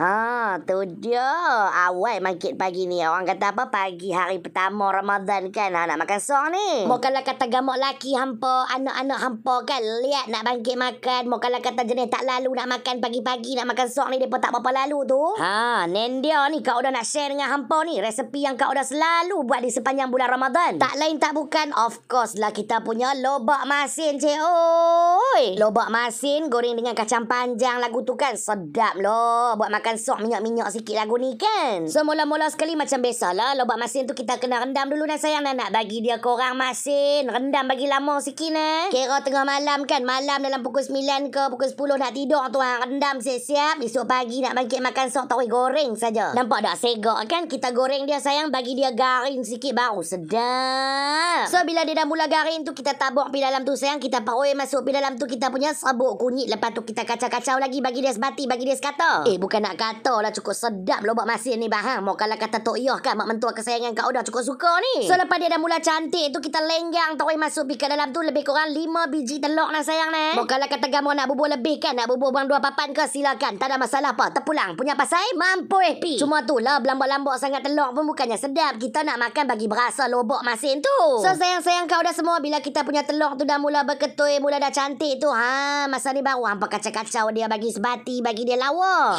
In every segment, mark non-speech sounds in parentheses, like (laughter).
হ্যাঁ tu dia. Awal makin pagi ni. Orang kata apa? Pagi hari pertama Ramadan kan. Ha, nak makan sor ni. Mau kalau kata gamuk laki hampa. Anak-anak hampa kan. Lihat nak bangkit makan. mau kalau kata jenis tak lalu nak makan pagi-pagi. Nak makan sor ni. Dia tak apa-apa lalu tu. Ha, nen ni. Kau dah nak share dengan hampa ni. Resepi yang kau dah selalu buat di sepanjang bulan Ramadan. Tak lain tak bukan. Of course lah kita punya lobak masin cik. Oi. Lobak masin goreng dengan kacang panjang lagu tu kan. Sedap loh. Buat makan sok minyak masak minyak sikit lagu ni kan? So mula-mula sekali macam biasalah lobak masin tu kita kena rendam dulu nak sayang nak, nak bagi dia korang masin. Rendam bagi lama sikit nah. Kira tengah malam kan? Malam dalam pukul 9 ke pukul 10 nak tidur tu hang ah, rendam siap-siap. Esok pagi nak bangkit makan sok tawai goreng saja. Nampak tak segak kan? Kita goreng dia sayang bagi dia garing sikit baru sedap. So bila dia dah mula garing tu kita tabur pi dalam tu sayang. Kita paroi masuk pi dalam tu kita punya sabuk kunyit. Lepas tu kita kacau-kacau lagi bagi dia sebati, bagi dia sekata. Eh bukan nak kata lah dah cukup sedap lobak masin ni bahang. Ha, mau kalau kata Tok Yoh kan, mak mentua kesayangan kau dah cukup suka ni. So lepas dia dah mula cantik tu, kita lenggang tak masuk bikin dalam tu lebih kurang 5 biji telur nak lah, sayang ni. Mau kalau kata kamu nak bubur lebih kan, nak bubur buang dua papan ke silakan. Tak ada masalah apa, terpulang. Punya pasai, mampu eh pi. Cuma tu lah, berlambak-lambak sangat telur pun bukannya sedap. Kita nak makan bagi berasa lobak masin tu. So sayang-sayang kau dah semua, bila kita punya telur tu dah mula berketui, mula dah cantik tu. Ha, masa ni baru hampa kacau-kacau dia bagi sebati, bagi dia lawa.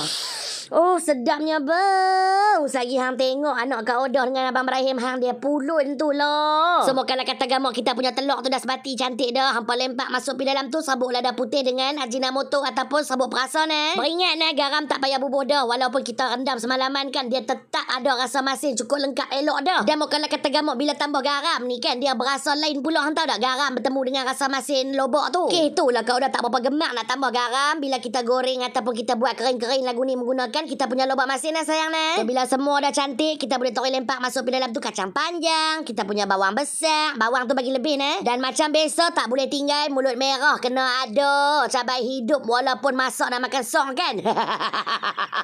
Oh, sedapnya bau. Sagi hang tengok anak Kak Odoh dengan Abang Ibrahim hang dia pulun tu lah. Semua kalau kata gamak kita punya telur tu dah sebati cantik dah. Hampa lempak masuk pi dalam tu sabuk lada putih dengan Ajinomoto ataupun sabuk perasan eh. Beringat nah, garam tak payah bubuh dah. Walaupun kita rendam semalaman kan dia tetap ada rasa masin cukup lengkap elok dah. Dan kalau kata gamak bila tambah garam ni kan dia berasa lain pula hang tahu tak garam bertemu dengan rasa masin lobok tu. Okey itulah Kak Odoh tak apa gemak nak tambah garam bila kita goreng ataupun kita buat kering-kering lagu ni menggunakan kan kita punya lobak masin lah sayang ne. Eh? So, bila semua dah cantik, kita boleh tok lempak masuk di dalam tu kacang panjang. Kita punya bawang besar. Bawang tu bagi lebih ne. Eh? Dan macam biasa tak boleh tinggal mulut merah. Kena ada cabai hidup walaupun masak nak makan song kan. (laughs)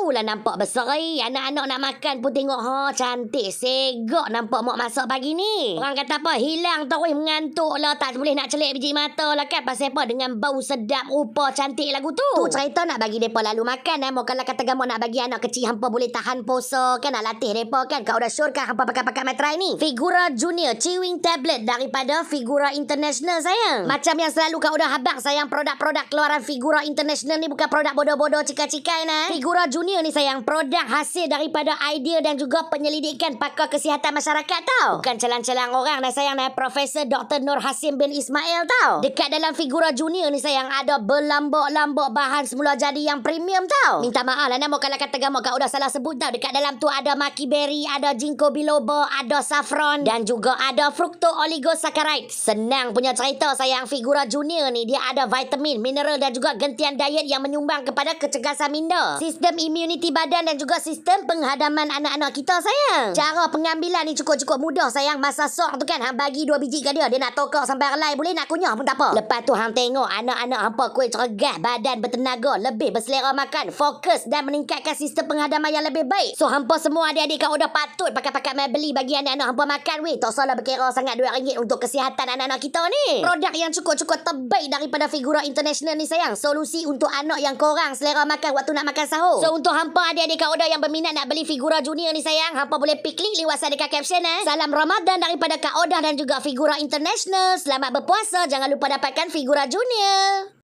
Tahulah nampak berseri. Anak-anak nak makan pun tengok. Ha, cantik. Segak nampak mak masak pagi ni. Orang kata apa? Hilang terus mengantuk lah. Tak boleh nak celik biji mata lah kan. Pasal apa? Dengan bau sedap rupa cantik lagu tu. Tu cerita nak bagi mereka lalu makan. Eh. mau kalau kata gamu nak bagi anak kecil hampa boleh tahan posa. Kan nak latih mereka kan. Kau dah syurkan hampa pakai-pakai materai ni. Figura Junior Chewing Tablet daripada Figura International sayang. Macam yang selalu kau dah habang sayang. Produk-produk keluaran Figura International ni bukan produk bodoh-bodoh cika-cikai nah. Figura Junior punya ni sayang produk hasil daripada idea dan juga penyelidikan pakar kesihatan masyarakat tau. Bukan celang-celang orang dan sayang dan Profesor Dr. Nur Hasim bin Ismail tau. Dekat dalam figura junior ni sayang ada berlambak-lambak bahan semula jadi yang premium tau. Minta maaf lah nama kalau kata gamau kau dah salah sebut tau. Dekat dalam tu ada maki berry, ada jinko biloba, ada saffron dan juga ada frukto oligosaccharide. Senang punya cerita sayang figura junior ni dia ada vitamin, mineral dan juga gentian diet yang menyumbang kepada kecegasan minda. Sistem imun imuniti badan dan juga sistem penghadaman anak-anak kita sayang. Cara pengambilan ni cukup-cukup mudah sayang. Masa sok tu kan hang bagi dua biji kat dia. Dia nak tokok sampai relai boleh nak kunyah pun tak apa. Lepas tu hang tengok anak-anak hampa kuih cergah badan bertenaga lebih berselera makan fokus dan meningkatkan sistem penghadaman yang lebih baik. So hampa semua adik-adik kau dah patut pakai-pakai main beli bagi anak-anak hampa makan weh. Tak salah berkira sangat duit ringgit untuk kesihatan anak-anak kita ni. Produk yang cukup-cukup terbaik daripada figura international ni sayang. Solusi untuk anak yang korang selera makan waktu nak makan sahur. So untuk untuk hampa adik-adik kat order yang berminat nak beli figura junior ni sayang, hampa boleh pick link lewat sana dekat caption eh. Salam Ramadan daripada kat order dan juga figura international. Selamat berpuasa. Jangan lupa dapatkan figura junior.